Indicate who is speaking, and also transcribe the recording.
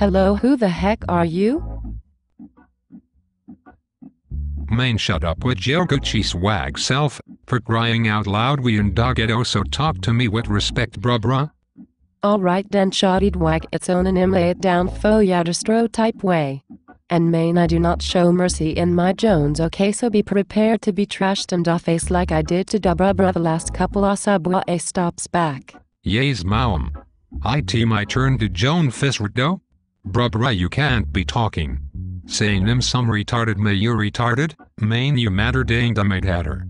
Speaker 1: Hello, who the heck are you?
Speaker 2: Man, shut up with your Gucci swag self. For crying out loud, we and dog it also oh talk to me with respect, bruh bruh.
Speaker 3: Alright then, shoddied whack its own and lay it down fo yadastro type way. And main I do not show mercy in my Jones okay so be prepared to be trashed and offaced like I did to da bruh the last couple of subwa stops back.
Speaker 2: Yes ma'am. I t my turn to Joan Fisrido. Bruh bruh you can't be talking. Saying them some retarded may you retarded, main you matter dang the mate hatter.